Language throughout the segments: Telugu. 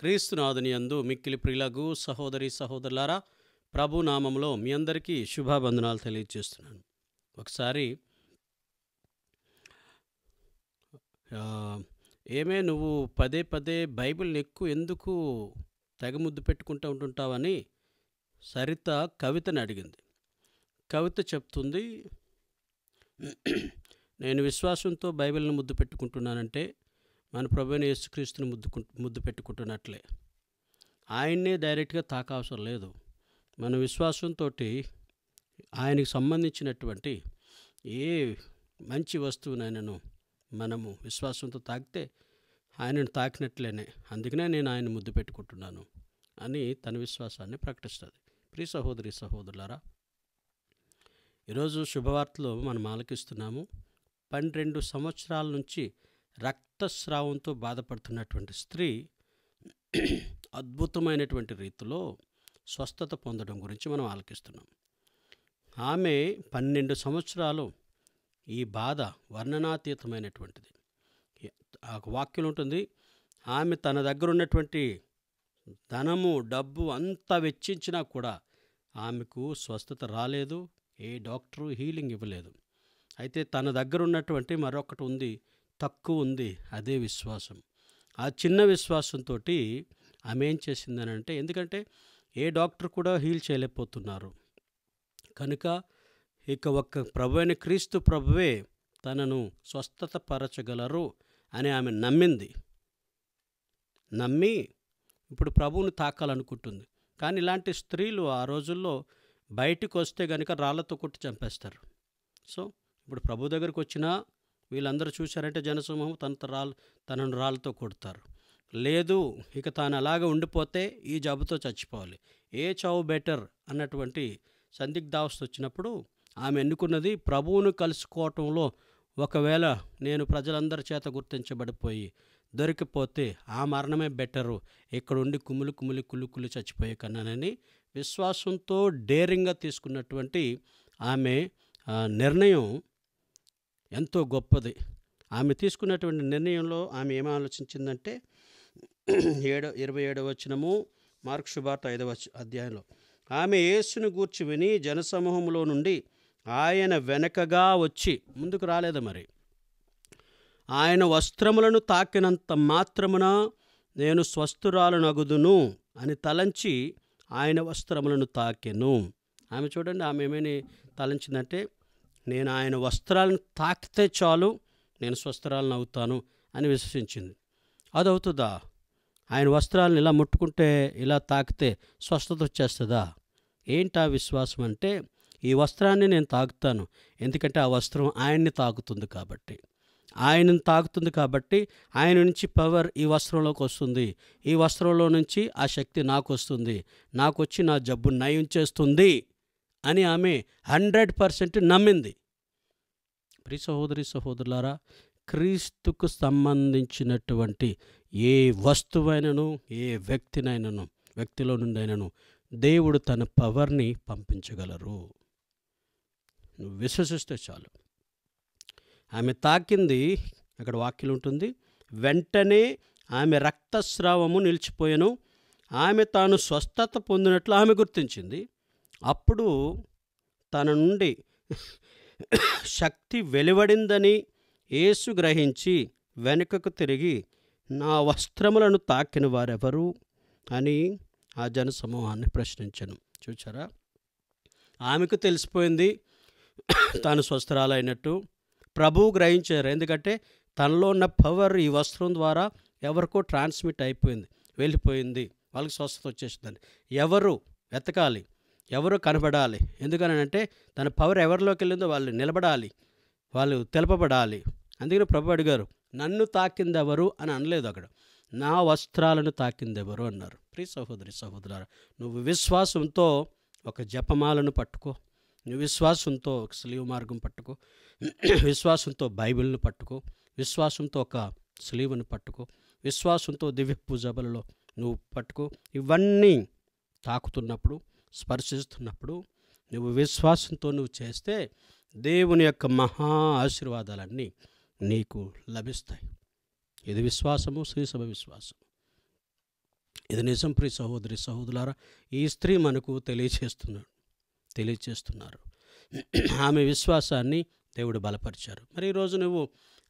క్రీస్తునాథునియందు మిక్కిలి ప్రిలగు సహోదరి సహోదరులారా ప్రభునామంలో మీ అందరికీ శుభాబంధనాలు తెలియజేస్తున్నాను ఒకసారి ఏమే నువ్వు పదే పదే బైబిల్ని ఎక్కువ ఎందుకు తెగముద్దు పెట్టుకుంటూ ఉంటుంటావని సరిత కవితని అడిగింది కవిత చెప్తుంది నేను విశ్వాసంతో బైబిల్ని ముద్దు పెట్టుకుంటున్నానంటే మన ప్రభుని యేసుక్రీస్తుని ముద్దు ముద్దు పెట్టుకుంటున్నట్లే ఆయన్నే డైరెక్ట్గా అవసరం లేదు మన విశ్వాసంతో ఆయనకు సంబంధించినటువంటి ఏ మంచి వస్తువునైనాను మనము విశ్వాసంతో తాకితే ఆయనను తాకినట్లేనే అందుకనే నేను ఆయన ముద్దు పెట్టుకుంటున్నాను అని తన విశ్వాసాన్ని ప్రకటిస్తుంది ప్రి సహోదరి సహోదరులారా ఈరోజు శుభవార్తలో మనం ఆలకిస్తున్నాము పన్నెండు సంవత్సరాల నుంచి రక్తస్రావంతో బాధపడుతున్నటువంటి స్త్రీ అద్భుతమైనటువంటి రీతిలో స్వస్థత పొందడం గురించి మనం ఆలకిస్తున్నాం ఆమె పన్నెండు సంవత్సరాలు ఈ బాధ వర్ణనాతీతమైనటువంటిది ఆ వాక్యం ఉంటుంది ఆమె తన దగ్గర ఉన్నటువంటి ధనము డబ్బు అంతా వెచ్చించినా కూడా ఆమెకు స్వస్థత రాలేదు ఏ డాక్టరు హీలింగ్ ఇవ్వలేదు అయితే తన దగ్గర ఉన్నటువంటి మరొకటి ఉంది తక్కువ ఉంది అదే విశ్వాసం ఆ చిన్న విశ్వాసంతో ఆమె ఏం చేసిందని అంటే ఎందుకంటే ఏ డాక్టర్ కూడా హీల్ చేయలేకపోతున్నారు కనుక ఇక ఒక్క ప్రభు అయిన క్రీస్తు ప్రభువే తనను స్వస్థత పరచగలరు అని ఆమె నమ్మింది నమ్మి ఇప్పుడు ప్రభువుని తాకాలనుకుంటుంది కానీ ఇలాంటి స్త్రీలు ఆ రోజుల్లో బయటకు వస్తే కనుక రాళ్లతో కొట్టి చంపేస్తారు సో ఇప్పుడు ప్రభు దగ్గరికి వచ్చినా వీళ్ళందరూ చూశారంటే జనసమూహం తన రాళ్ళు తనను రాళ్ళతో కొడతారు లేదు ఇక తాను అలాగే ఉండిపోతే ఈ జబ్బుతో చచ్చిపోవాలి ఏ చావు బెటర్ అన్నటువంటి సందిగ్ధావస్థ వచ్చినప్పుడు ఆమె ఎన్నుకున్నది ప్రభువును కలుసుకోవటంలో ఒకవేళ నేను ప్రజలందరి చేత గుర్తించబడిపోయి దొరికిపోతే ఆ మరణమే బెటరు ఇక్కడ ఉండి కుమ్ములు కుమ్ములు కులు కులు చచ్చిపోయే కన్నానని విశ్వాసంతో డేరింగ్గా తీసుకున్నటువంటి ఆమె నిర్ణయం ఎంతో గొప్పది ఆమె తీసుకున్నటువంటి నిర్ణయంలో ఆమె ఏం ఆలోచించిందంటే ఏడో ఇరవై ఏడవ వచ్చినము మార్క్ ఐదవ అధ్యాయంలో ఆమె యేసును గూర్చి విని జనసమూహంలో నుండి ఆయన వెనకగా వచ్చి ముందుకు రాలేదు మరి ఆయన వస్త్రములను తాకినంత మాత్రమున నేను స్వస్థురాలు నగుదును అని తలంచి ఆయన వస్త్రములను తాకెను ఆమె చూడండి ఆమె ఏమైనా తలంచిందంటే నేను ఆయన వస్త్రాలను తాకితే చాలు నేను స్వస్త్రాలను అవుతాను అని విశ్వసించింది అదవుతుందా ఆయన వస్త్రాలను ఇలా ముట్టుకుంటే ఇలా తాకితే స్వస్థత వచ్చేస్తుందా ఏంటా విశ్వాసం అంటే ఈ వస్త్రాన్ని నేను తాకుతాను ఎందుకంటే ఆ వస్త్రం ఆయన్ని తాకుతుంది కాబట్టి ఆయనను తాకుతుంది కాబట్టి ఆయన నుంచి పవర్ ఈ వస్త్రంలోకి వస్తుంది ఈ వస్త్రంలో నుంచి ఆ శక్తి నాకు వస్తుంది నాకు వచ్చి నా జబ్బు నయం చేస్తుంది అని ఆమె హండ్రెడ్ పర్సెంట్ నమ్మింది ప్రి సహోదరి సహోదరులారా క్రీస్తుకు సంబంధించినటువంటి ఏ వస్తువైనను ఏ వ్యక్తినైనను వ్యక్తిలో నుండైనను దేవుడు తన పవర్ని పంపించగలరు నువ్వు విశ్వసిస్తే చాలు ఆమె తాకింది అక్కడ వాక్యం ఉంటుంది వెంటనే ఆమె రక్తస్రావము నిలిచిపోయాను ఆమె తాను స్వస్థత పొందినట్లు ఆమె గుర్తించింది అప్పుడు తన నుండి శక్తి వెలువడిందని యేసు గ్రహించి వెనుకకు తిరిగి నా వస్త్రములను తాకిన వారెవరు అని ఆ జన సమూహాన్ని ప్రశ్నించను చూచారా ఆమెకు తెలిసిపోయింది తాను స్వస్థరాలైనట్టు ప్రభువు గ్రహించారు ఎందుకంటే తనలో ఉన్న పవర్ ఈ వస్త్రం ద్వారా ఎవరికో ట్రాన్స్మిట్ అయిపోయింది వెళ్ళిపోయింది వాళ్ళకి స్వస్థత వచ్చేసిందని ఎవరు వెతకాలి ఎవరు కనబడాలి ఎందుకనంటే తన పవర్ ఎవరిలోకి వెళ్ళిందో వాళ్ళు నిలబడాలి వాళ్ళు తెలపబడాలి అందుకని ప్రభు అడిగారు నన్ను తాకిందెవరు అని అనలేదు అక్కడ నా వస్త్రాలను తాకిందెవరు అన్నారు ప్రి సహోదరి సహోదరు నువ్వు విశ్వాసంతో ఒక జపమాలను పట్టుకో నువ్వు విశ్వాసంతో ఒక స్లీవ్ మార్గం పట్టుకో విశ్వాసంతో బైబిల్ను పట్టుకో విశ్వాసంతో ఒక స్లీవ్ను పట్టుకో విశ్వాసంతో దివ్య పూజబలలో నువ్వు పట్టుకో ఇవన్నీ తాకుతున్నప్పుడు స్పర్శిస్తున్నప్పుడు నువ్వు విశ్వాసంతో నువ్వు చేస్తే దేవుని యొక్క మహా ఆశీర్వాదాలన్నీ నీకు లభిస్తాయి ఇది విశ్వాసము శ్రీసభ విశ్వాసం ఇది నిజం ప్రియ సహోదరి సహోదరులారా ఈ స్త్రీ మనకు తెలియచేస్తున్నాడు తెలియచేస్తున్నారు ఆమె విశ్వాసాన్ని దేవుడు బలపరిచారు మరి ఈరోజు నువ్వు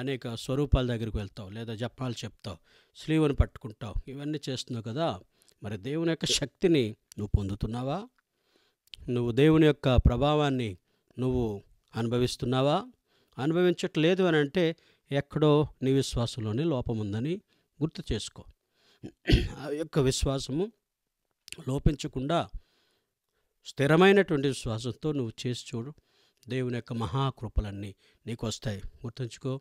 అనేక స్వరూపాల దగ్గరికి వెళ్తావు లేదా జపాలు చెప్తావు స్లీవ్ని పట్టుకుంటావు ఇవన్నీ చేస్తున్నావు కదా మరి దేవుని యొక్క శక్తిని నువ్వు పొందుతున్నావా నువ్వు దేవుని యొక్క ప్రభావాన్ని నువ్వు అనుభవిస్తున్నావా అనుభవించట్లేదు అని అంటే ఎక్కడో నీ విశ్వాసంలోనే లోపం ఉందని గుర్తు చేసుకో ఆ యొక్క విశ్వాసము లోపించకుండా స్థిరమైనటువంటి విశ్వాసంతో నువ్వు చేసి చూడు దేవుని యొక్క మహాకృపలన్నీ నీకు వస్తాయి గుర్తుంచుకో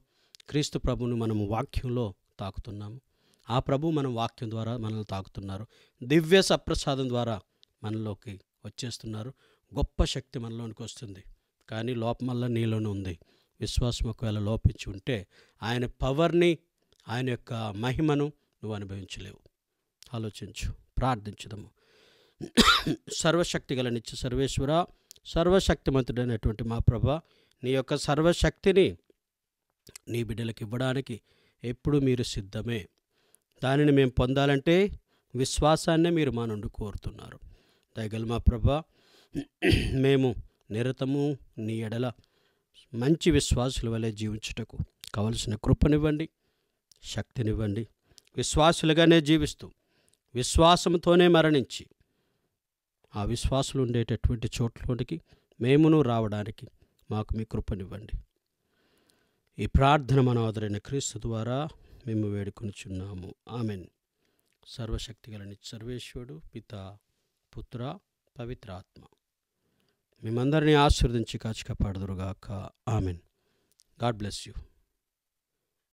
క్రీస్తు ప్రభుని మనము వాక్యంలో తాకుతున్నాము ఆ ప్రభు మన వాక్యం ద్వారా మనల్ని తాకుతున్నారు దివ్య సప్రసాదం ద్వారా మనలోకి వచ్చేస్తున్నారు గొప్ప శక్తి మనలోనికి వస్తుంది కానీ లోపమల్ల నీలోనే ఉంది విశ్వాసం ఒకవేళ లోపించి ఉంటే ఆయన పవర్ని ఆయన యొక్క మహిమను నువ్వు అనుభవించలేవు ఆలోచించు ప్రార్థించదము సర్వశక్తి గల నిత్య సర్వేశ్వర సర్వశక్తిమంతుడైనటువంటి మా ప్రభ నీ యొక్క సర్వశక్తిని నీ బిడ్డలకు ఇవ్వడానికి ఎప్పుడు మీరు సిద్ధమే దానిని మేము పొందాలంటే విశ్వాసాన్నే మీరు మా నుండి కోరుతున్నారు దయగల మా ప్రభా మేము నిరతము నీ ఎడల మంచి విశ్వాసుల వలె జీవించుటకు కావలసిన కృపనివ్వండి శక్తినివ్వండి విశ్వాసులుగానే జీవిస్తూ విశ్వాసంతోనే మరణించి ఆ విశ్వాసులు ఉండేటటువంటి చోట్లకి మేమును రావడానికి మాకు మీ కృపనివ్వండి ఈ ప్రార్థన మనోదరైన క్రీస్తు ద్వారా మేము వేడుకొనిచున్నాము ఆమెన్ సర్వశక్తిగలని సర్వేశ్వరుడు పిత పుత్ర పవిత్రాత్మ మేమందరినీ ఆశీర్వదించి కాచి కాపాడుదురుగాక ఆమెన్ గాడ్ బ్లెస్ యూ